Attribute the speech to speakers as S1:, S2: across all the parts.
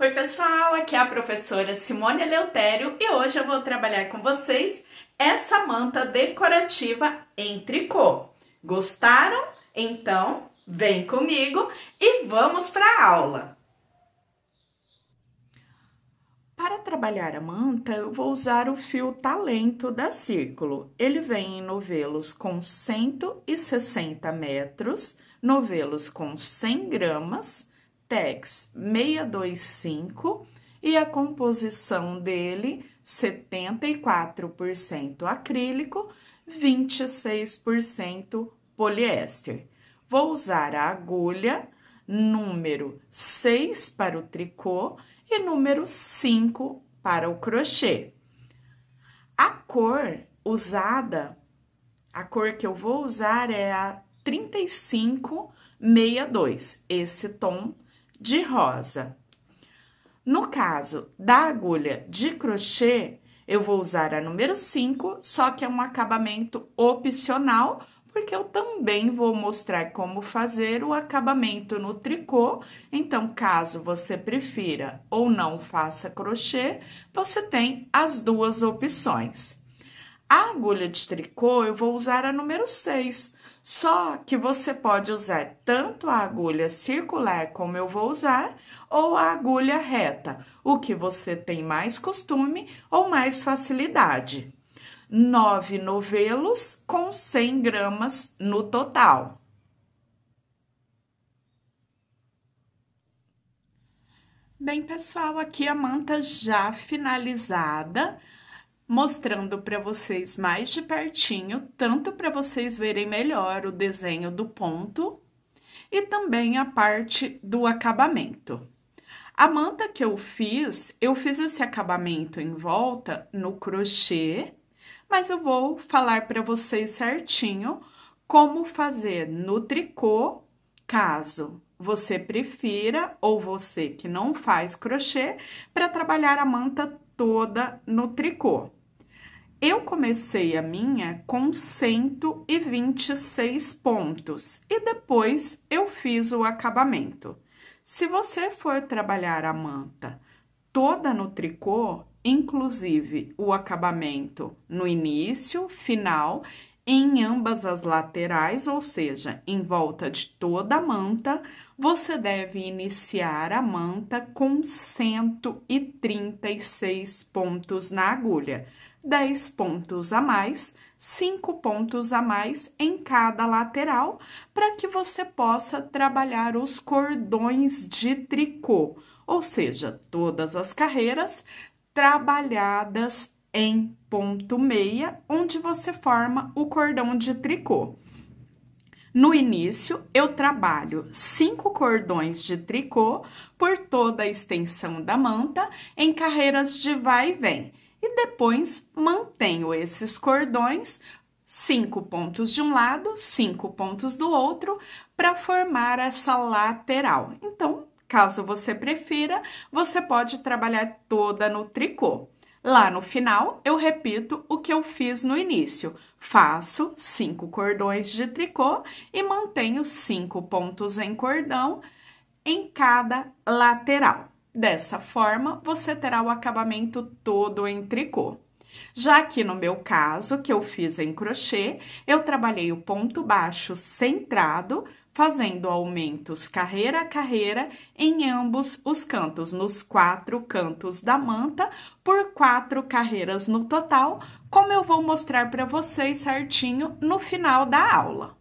S1: Oi, pessoal, aqui é a professora Simone Eleutério e hoje eu vou trabalhar com vocês essa manta decorativa em tricô. Gostaram? Então, vem comigo e vamos para a aula. Para trabalhar a manta, eu vou usar o fio Talento da Círculo. Ele vem em novelos com 160 metros, novelos com 100 gramas, TEX 625 e a composição dele 74% acrílico, 26% poliéster. Vou usar a agulha número 6 para o tricô e número 5 para o crochê. A cor usada, a cor que eu vou usar é a 3562, esse tom de rosa. No caso da agulha de crochê, eu vou usar a número 5, só que é um acabamento opcional, porque eu também vou mostrar como fazer o acabamento no tricô. Então, caso você prefira ou não faça crochê, você tem as duas opções. A agulha de tricô eu vou usar a número 6, só que você pode usar tanto a agulha circular como eu vou usar ou a agulha reta, o que você tem mais costume ou mais facilidade. 9 novelos com 100 gramas no total. Bem, pessoal, aqui a manta já finalizada mostrando para vocês mais de pertinho, tanto para vocês verem melhor o desenho do ponto e também a parte do acabamento. A manta que eu fiz, eu fiz esse acabamento em volta no crochê, mas eu vou falar para vocês certinho como fazer no tricô, caso você prefira ou você que não faz crochê, para trabalhar a manta toda no tricô. Eu comecei a minha com 126 pontos e depois eu fiz o acabamento. Se você for trabalhar a manta toda no tricô, inclusive o acabamento no início, final, em ambas as laterais, ou seja, em volta de toda a manta, você deve iniciar a manta com 136 pontos na agulha 10 pontos a mais, 5 pontos a mais em cada lateral, para que você possa trabalhar os cordões de tricô, ou seja, todas as carreiras trabalhadas em ponto meia, onde você forma o cordão de tricô. No início, eu trabalho cinco cordões de tricô por toda a extensão da manta em carreiras de vai e vem e depois mantenho esses cordões, cinco pontos de um lado, cinco pontos do outro, para formar essa lateral. Então, caso você prefira, você pode trabalhar toda no tricô. Lá no final, eu repito o que eu fiz no início. Faço cinco cordões de tricô e mantenho cinco pontos em cordão em cada lateral. Dessa forma, você terá o acabamento todo em tricô. Já que no meu caso, que eu fiz em crochê, eu trabalhei o ponto baixo centrado, fazendo aumentos carreira a carreira em ambos os cantos, nos quatro cantos da manta, por quatro carreiras no total, como eu vou mostrar para vocês certinho no final da aula.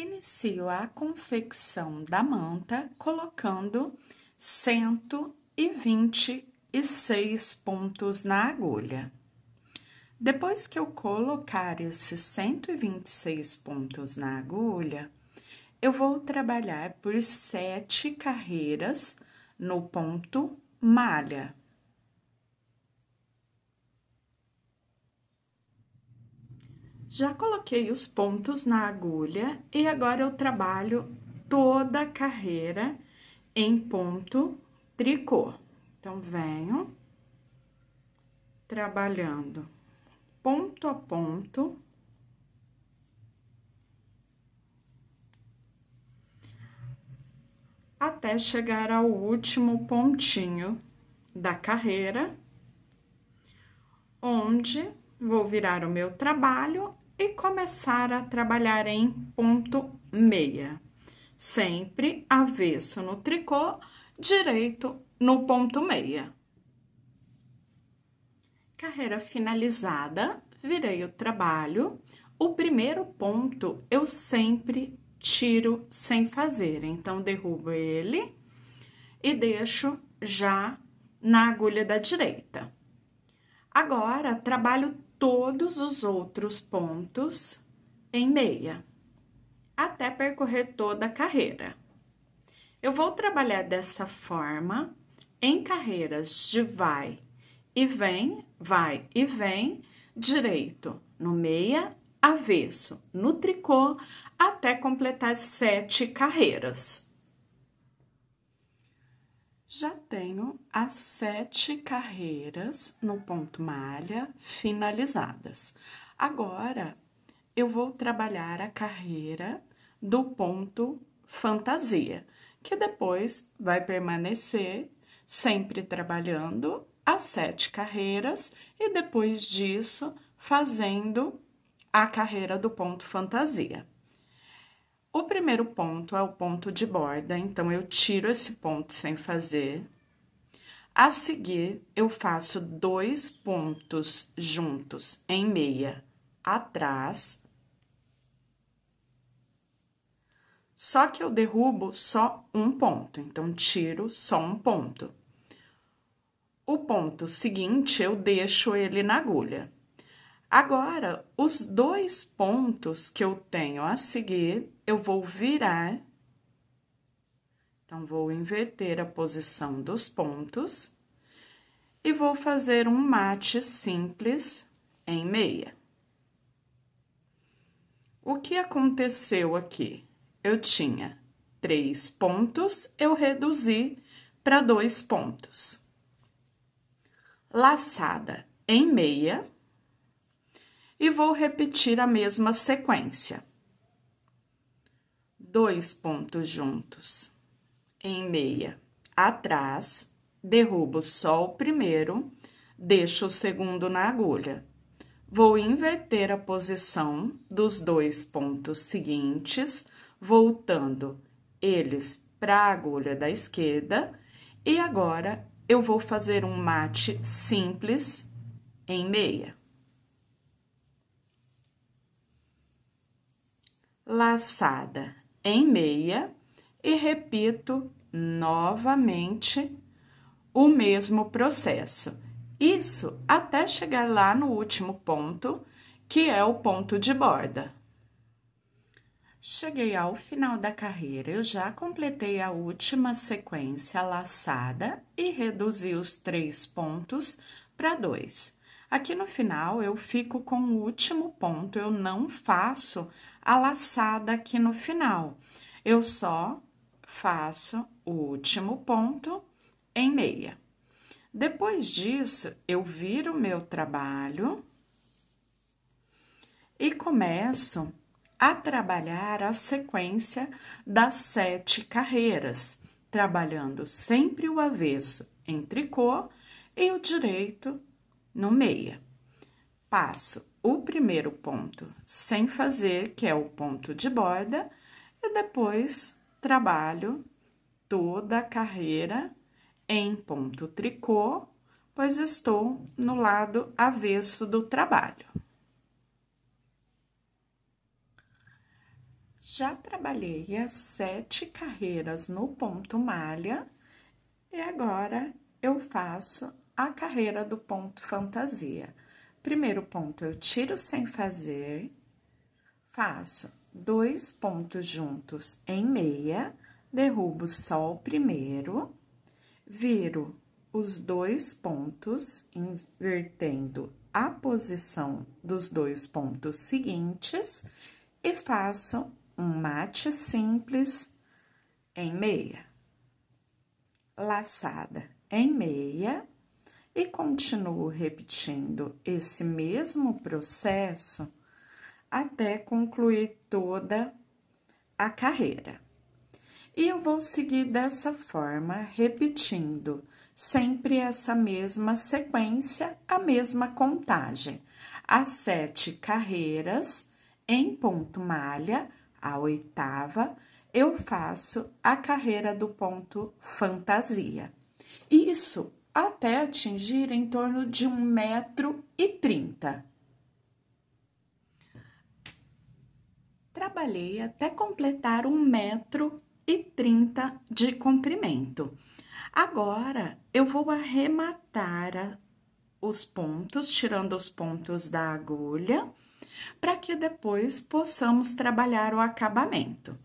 S1: Inicio a confecção da manta colocando 126 pontos na agulha. Depois que eu colocar esses 126 pontos na agulha, eu vou trabalhar por sete carreiras no ponto malha. Já coloquei os pontos na agulha e agora eu trabalho toda a carreira em ponto tricô. Então, venho trabalhando ponto a ponto. Até chegar ao último pontinho da carreira, onde vou virar o meu trabalho e começar a trabalhar em ponto meia. Sempre avesso no tricô, direito no ponto meia. Carreira finalizada, virei o trabalho. O primeiro ponto eu sempre tiro sem fazer, então derrubo ele e deixo já na agulha da direita. Agora trabalho todos os outros pontos em meia, até percorrer toda a carreira. Eu vou trabalhar dessa forma em carreiras de vai e vem, vai e vem, direito no meia, avesso no tricô, até completar sete carreiras. Já tenho as sete carreiras no ponto malha finalizadas. Agora, eu vou trabalhar a carreira do ponto fantasia, que depois vai permanecer sempre trabalhando as sete carreiras e depois disso fazendo a carreira do ponto fantasia. O primeiro ponto é o ponto de borda, então eu tiro esse ponto sem fazer. A seguir, eu faço dois pontos juntos em meia atrás. Só que eu derrubo só um ponto, então tiro só um ponto. O ponto seguinte eu deixo ele na agulha. Agora, os dois pontos que eu tenho a seguir, eu vou virar. Então, vou inverter a posição dos pontos e vou fazer um mate simples em meia. O que aconteceu aqui? Eu tinha três pontos, eu reduzi para dois pontos. Laçada em meia e vou repetir a mesma sequência. Dois pontos juntos em meia atrás, derrubo só o primeiro, deixo o segundo na agulha. Vou inverter a posição dos dois pontos seguintes, voltando eles para a agulha da esquerda. E agora, eu vou fazer um mate simples em meia. laçada em meia e repito novamente o mesmo processo. Isso até chegar lá no último ponto, que é o ponto de borda. Cheguei ao final da carreira, eu já completei a última sequência laçada e reduzi os três pontos para dois. Aqui no final, eu fico com o último ponto, eu não faço a laçada aqui no final. Eu só faço o último ponto em meia. Depois disso, eu viro o meu trabalho e começo a trabalhar a sequência das sete carreiras, trabalhando sempre o avesso em tricô e o direito no meia. Passo o primeiro ponto sem fazer, que é o ponto de borda, e depois trabalho toda a carreira em ponto tricô, pois estou no lado avesso do trabalho. Já trabalhei as sete carreiras no ponto malha e agora eu faço a carreira do ponto fantasia. Primeiro ponto, eu tiro sem fazer, faço dois pontos juntos em meia, derrubo só o primeiro, viro os dois pontos, invertendo a posição dos dois pontos seguintes e faço um mate simples em meia, laçada em meia, e continuo repetindo esse mesmo processo até concluir toda a carreira. E eu vou seguir dessa forma, repetindo sempre essa mesma sequência, a mesma contagem. As sete carreiras em ponto malha, a oitava, eu faço a carreira do ponto fantasia. Isso até atingir em torno de 1,30 metro. e trinta. Trabalhei até completar 130 metro e de comprimento. Agora, eu vou arrematar a, os pontos, tirando os pontos da agulha, para que depois possamos trabalhar o acabamento.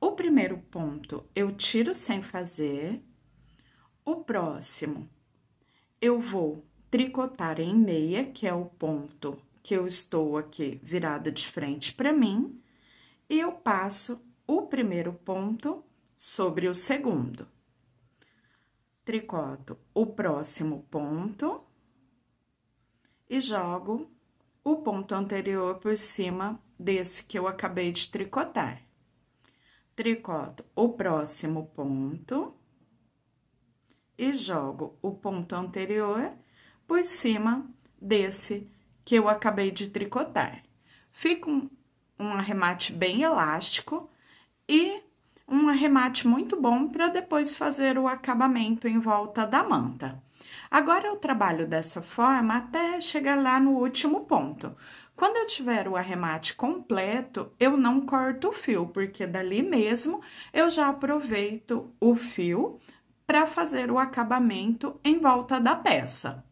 S1: O primeiro ponto eu tiro sem fazer, o próximo eu vou tricotar em meia, que é o ponto que eu estou aqui virada de frente para mim, e eu passo o primeiro ponto sobre o segundo. Tricoto o próximo ponto e jogo o ponto anterior por cima desse que eu acabei de tricotar. Tricoto o próximo ponto e jogo o ponto anterior por cima desse que eu acabei de tricotar. Fica um, um arremate bem elástico e um arremate muito bom para depois fazer o acabamento em volta da manta. Agora eu trabalho dessa forma até chegar lá no último ponto. Quando eu tiver o arremate completo, eu não corto o fio, porque dali mesmo eu já aproveito o fio para fazer o acabamento em volta da peça.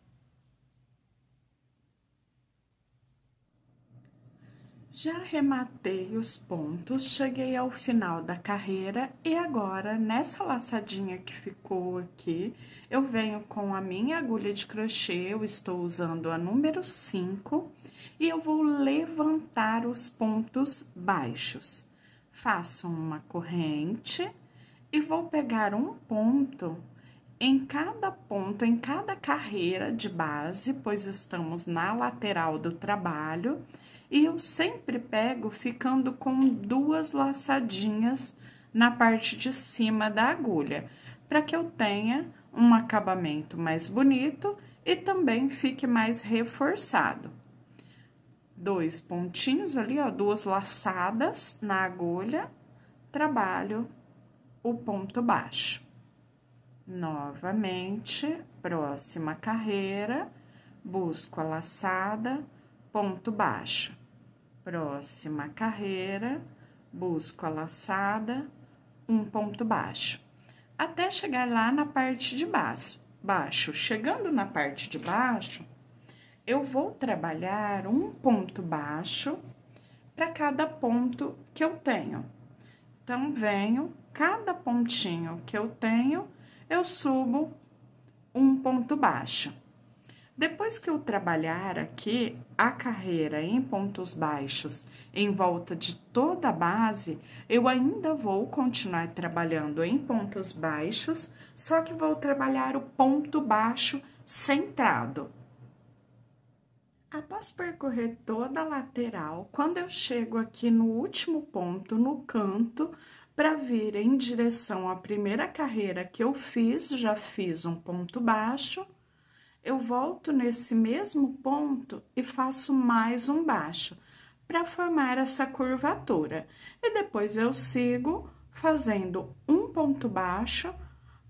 S1: Já rematei os pontos, cheguei ao final da carreira e agora, nessa laçadinha que ficou aqui, eu venho com a minha agulha de crochê, eu estou usando a número 5, e eu vou levantar os pontos baixos. Faço uma corrente e vou pegar um ponto em cada ponto, em cada carreira de base, pois estamos na lateral do trabalho, e eu sempre pego ficando com duas laçadinhas na parte de cima da agulha, para que eu tenha um acabamento mais bonito e também fique mais reforçado. Dois pontinhos ali, ó, duas laçadas na agulha, trabalho o ponto baixo. Novamente, próxima carreira, busco a laçada, ponto baixo. Próxima carreira, busco a laçada, um ponto baixo. Até chegar lá na parte de baixo. baixo. Chegando na parte de baixo, eu vou trabalhar um ponto baixo para cada ponto que eu tenho. Então, venho, cada pontinho que eu tenho, eu subo um ponto baixo. Depois que eu trabalhar aqui a carreira em pontos baixos em volta de toda a base, eu ainda vou continuar trabalhando em pontos baixos, só que vou trabalhar o ponto baixo centrado. Após percorrer toda a lateral, quando eu chego aqui no último ponto, no canto, para vir em direção à primeira carreira que eu fiz, já fiz um ponto baixo, eu volto nesse mesmo ponto e faço mais um baixo, para formar essa curvatura. E depois eu sigo fazendo um ponto baixo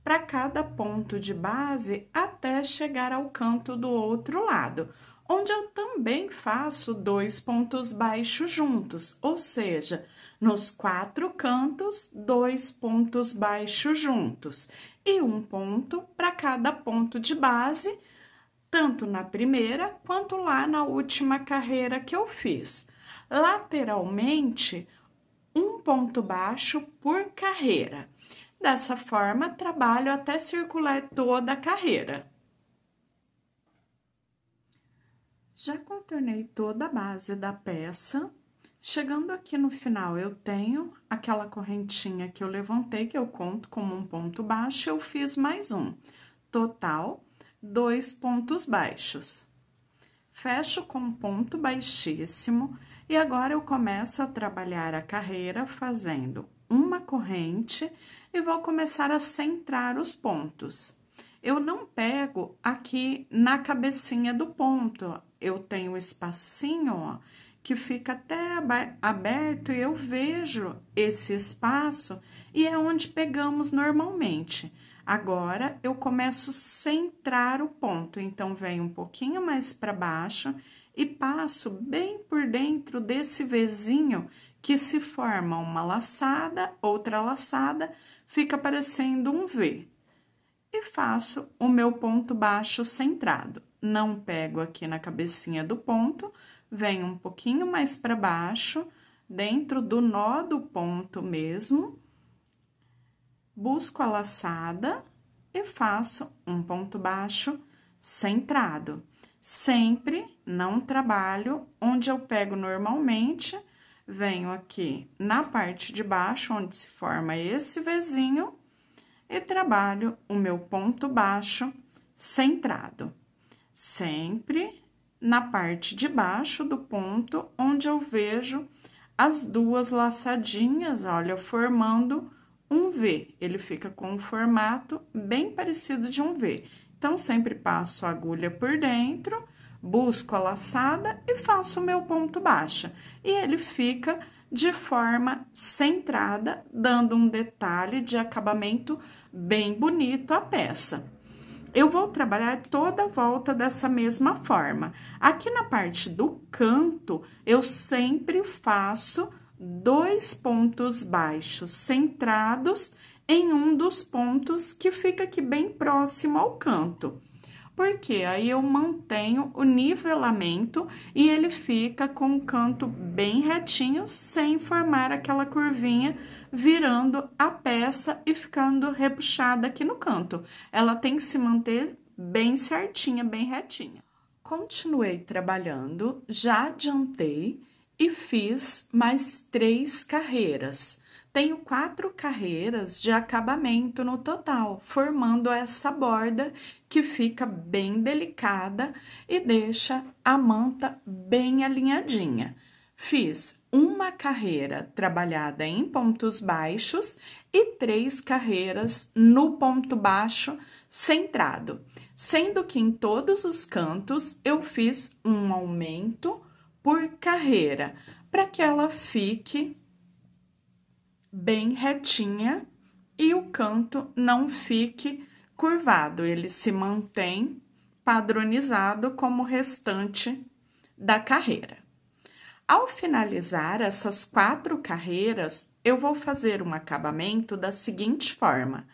S1: para cada ponto de base até chegar ao canto do outro lado onde eu também faço dois pontos baixos juntos, ou seja, nos quatro cantos, dois pontos baixos juntos e um ponto para cada ponto de base, tanto na primeira quanto lá na última carreira que eu fiz. Lateralmente, um ponto baixo por carreira. Dessa forma, trabalho até circular toda a carreira. Já contornei toda a base da peça. Chegando aqui no final, eu tenho aquela correntinha que eu levantei, que eu conto como um ponto baixo, eu fiz mais um. Total, dois pontos baixos. Fecho com um ponto baixíssimo e agora eu começo a trabalhar a carreira fazendo uma corrente e vou começar a centrar os pontos. Eu não pego aqui na cabecinha do ponto, eu tenho um espacinho, ó, que fica até aberto e eu vejo esse espaço e é onde pegamos normalmente. Agora, eu começo a centrar o ponto, então venho um pouquinho mais para baixo e passo bem por dentro desse vizinho que se forma uma laçada, outra laçada, fica parecendo um V. E faço o meu ponto baixo centrado não pego aqui na cabecinha do ponto, venho um pouquinho mais para baixo, dentro do nó do ponto mesmo, busco a laçada e faço um ponto baixo centrado. Sempre não trabalho onde eu pego normalmente, venho aqui na parte de baixo, onde se forma esse vizinho, e trabalho o meu ponto baixo centrado sempre na parte de baixo do ponto onde eu vejo as duas laçadinhas, olha, formando um V. Ele fica com um formato bem parecido de um V. Então, sempre passo a agulha por dentro, busco a laçada e faço o meu ponto baixo. E ele fica de forma centrada, dando um detalhe de acabamento bem bonito à peça eu vou trabalhar toda a volta dessa mesma forma. Aqui na parte do canto, eu sempre faço dois pontos baixos centrados em um dos pontos que fica aqui bem próximo ao canto porque aí eu mantenho o nivelamento e ele fica com o canto bem retinho, sem formar aquela curvinha, virando a peça e ficando repuxada aqui no canto. Ela tem que se manter bem certinha, bem retinha. Continuei trabalhando, já adiantei e fiz mais três carreiras. Tenho quatro carreiras de acabamento no total, formando essa borda que fica bem delicada e deixa a manta bem alinhadinha. Fiz uma carreira trabalhada em pontos baixos e três carreiras no ponto baixo centrado, sendo que em todos os cantos eu fiz um aumento por carreira para que ela fique bem retinha e o canto não fique curvado, ele se mantém padronizado como o restante da carreira. Ao finalizar essas quatro carreiras, eu vou fazer um acabamento da seguinte forma: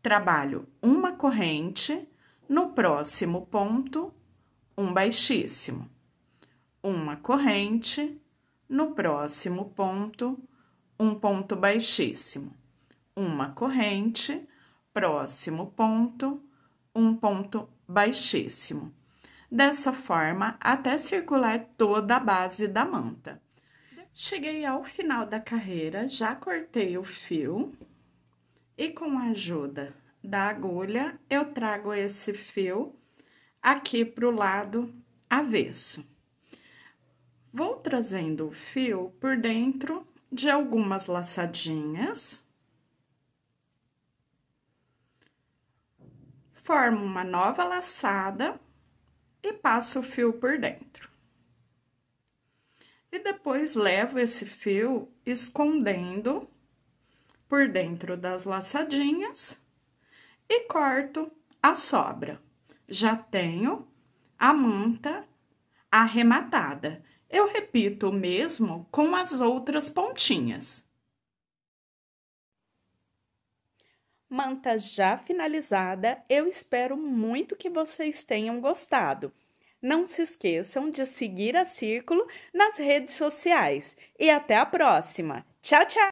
S1: trabalho uma corrente, no próximo ponto, um baixíssimo, uma corrente, no próximo ponto, um ponto baixíssimo, uma corrente, próximo ponto, um ponto baixíssimo. Dessa forma, até circular toda a base da manta. Cheguei ao final da carreira, já cortei o fio e com a ajuda da agulha, eu trago esse fio aqui para o lado avesso. Vou trazendo o fio por dentro de algumas laçadinhas. Formo uma nova laçada e passo o fio por dentro. E depois levo esse fio escondendo por dentro das laçadinhas e corto a sobra. Já tenho a manta arrematada. Eu repito o mesmo com as outras pontinhas. Manta já finalizada, eu espero muito que vocês tenham gostado. Não se esqueçam de seguir a Círculo nas redes sociais e até a próxima. Tchau, tchau!